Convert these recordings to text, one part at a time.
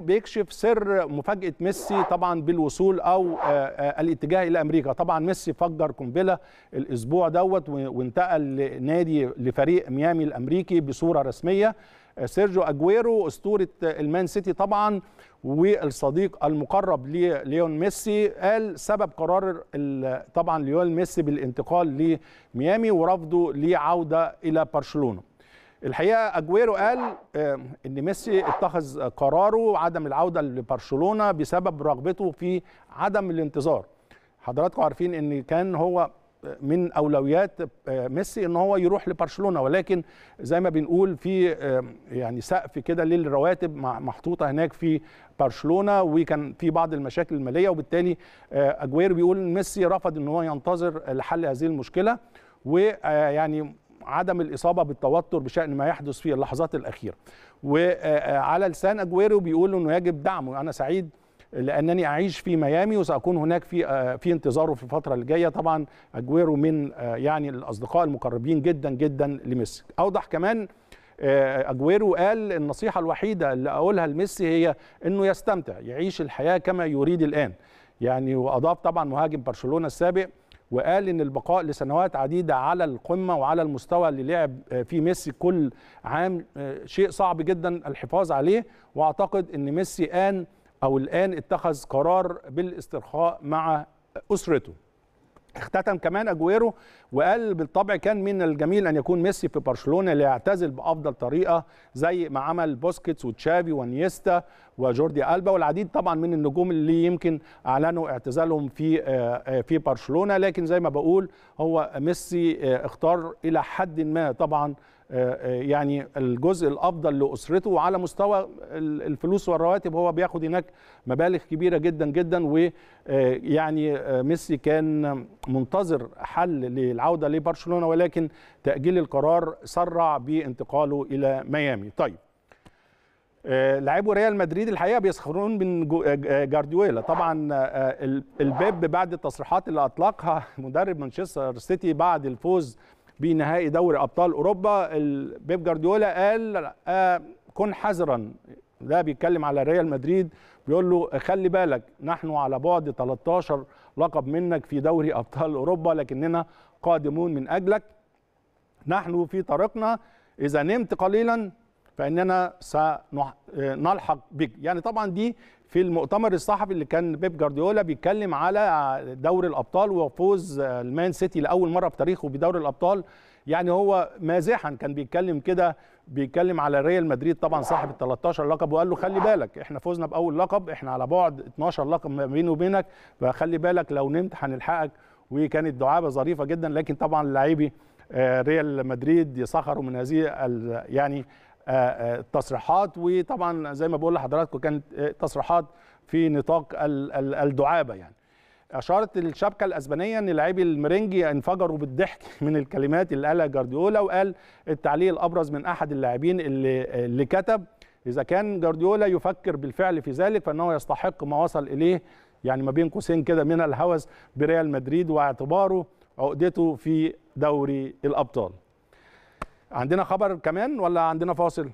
بيكشف سر مفاجاه ميسي طبعا بالوصول او آه، آه، الاتجاه الى امريكا طبعا ميسي فجر قنبله الاسبوع دوت وانتقل لنادي لفريق ميامي الامريكي بصوره رسميه آه، سيرجيو اجويرو اسطوره المان سيتي طبعا والصديق المقرب لليون ميسي قال سبب قرار طبعا ليون ميسي بالانتقال لميامي ورفضه لعوده الى برشلونه الحقيقه اجويرو قال آه، ان ميسي اتخذ قراره عدم العوده لبرشلونه بسبب رغبته في عدم الانتظار حضراتكم عارفين ان كان هو آه، من اولويات آه، ميسي ان هو يروح لبرشلونه ولكن زي ما بنقول في يعني سقف كده للرواتب محطوطه هناك في برشلونه وكان في بعض المشاكل الماليه وبالتالي اجوير بيقول ميسي رفض ان هو ينتظر لحل هذه المشكله ويعني عدم الاصابه بالتوتر بشان ما يحدث في اللحظات الاخيره وعلى لسان اجويرو بيقول انه يجب دعمه انا سعيد لانني اعيش في ميامي وساكون هناك في في انتظاره في الفتره الجايه طبعا اجويرو من يعني الاصدقاء المقربين جدا جدا لميسي اوضح كمان اجويرو قال النصيحه الوحيده اللي اقولها لميسي هي انه يستمتع يعيش الحياه كما يريد الان يعني واضاف طبعا مهاجم برشلونه السابق وقال ان البقاء لسنوات عديده على القمه وعلى المستوى اللي لعب آه، فيه ميسي كل عام آه، شيء صعب جدا الحفاظ عليه واعتقد ان ميسي ان او الان اتخذ قرار بالاسترخاء مع اسرته اختتم كمان اجويرو وقال بالطبع كان من الجميل ان يكون ميسي في برشلونه ليعتزل بافضل طريقه زي ما عمل بوسكيتس وتشافي وانيستا وجوردي البا والعديد طبعا من النجوم اللي يمكن اعلنوا اعتزالهم في آه، آه، في برشلونه لكن زي ما بقول هو ميسي آه، اختار الى حد ما طبعا يعني الجزء الافضل لاسرته وعلى مستوى الفلوس والرواتب هو بياخد هناك مبالغ كبيره جدا جدا ويعني آه، آه، ميسي كان منتظر حل للعوده لبرشلونه ولكن تاجيل القرار سرع بانتقاله الى ميامي طيب آه، لاعبو ريال مدريد الحقيقه بيسخرون من جارديولا طبعا البيب بعد التصريحات اللي اطلقها مدرب مانشستر سيتي بعد الفوز بنهائي دوري ابطال اوروبا بيب جارديولا قال آه، كن حذرا ده بيتكلم على ريال مدريد بيقول له خلي بالك نحن على بعد 13 لقب منك في دوري ابطال اوروبا لكننا قادمون من اجلك نحن في طريقنا اذا نمت قليلا فاننا سنلحق آه، بك يعني طبعا دي في المؤتمر الصحفي اللي كان بيب جارديولا بيتكلم على دوري الابطال وفوز آه، المان سيتي لاول مره في تاريخه بدوري الابطال يعني هو مازحا كان بيتكلم كده بيتكلم على ريال مدريد طبعا صاحب ال 13 لقب وقال له خلي بالك احنا فوزنا باول لقب احنا على بعد 12 لقب ما بيني وبينك فخلي بالك لو نمت هنلحقك وكانت دعابه ظريفه جدا لكن طبعا لاعبي آه، ريال مدريد يسخروا من هذه يعني التصريحات وطبعا زي ما بقول لحضراتكم كانت تصريحات في نطاق الدعابه يعني اشارت الشبكه الاسبانيه ان لاعبي المرنجي انفجروا بالضحك من الكلمات اللي قالها جارديولا وقال التعليق الابرز من احد اللاعبين اللي اللي كتب اذا كان جارديولا يفكر بالفعل في ذلك فانه يستحق ما وصل اليه يعني ما بين قوسين كده من الهوس بريال مدريد واعتباره عقدته في دوري الابطال عندنا خبر كمان ولا عندنا فاصل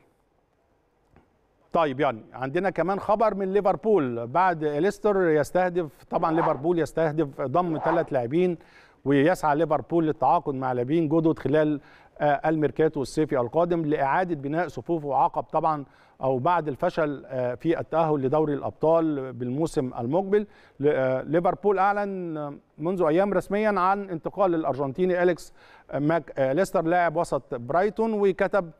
طيب يعني عندنا كمان خبر من ليفربول بعد ليستر يستهدف طبعا ليفربول يستهدف ضم ثلاث لاعبين ويسعى ليفربول للتعاقد مع لاعبين جدد خلال آه، الميركاتو الصيفي القادم لإعادة بناء صفوفه عقب طبعا أو بعد الفشل آه، في التأهل لدوري الأبطال بالموسم المقبل آه، ليفربول أعلن منذ أيام رسميا عن انتقال الأرجنتيني أليكس ماك ليستر لاعب وسط برايتون وكتب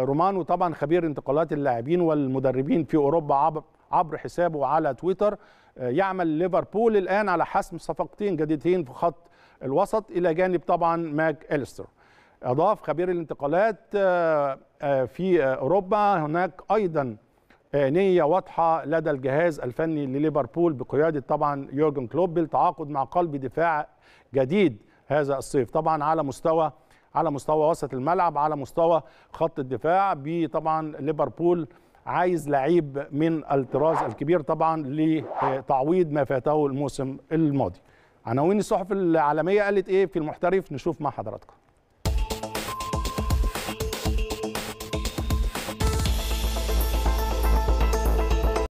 رومانو طبعا خبير انتقالات اللاعبين والمدربين في أوروبا عبر عبر حسابه على تويتر يعمل ليفربول الآن على حسم صفقتين جديدتين في خط الوسط إلى جانب طبعا ماك أليستر أضاف خبير الانتقالات آه، آه، في آه، أوروبا هناك أيضا نية واضحة لدى الجهاز الفني لليفربول بقيادة طبعا يورجن كلوب بالتعاقد مع قلب دفاع جديد هذا الصيف طبعا على مستوى على مستوى وسط الملعب على مستوى خط الدفاع طبعا ليفربول عايز لعيب من الطراز الكبير طبعا لتعويض ما فاته الموسم الماضي عناوين الصحف العالميه قالت ايه في المحترف نشوف مع حضراتكم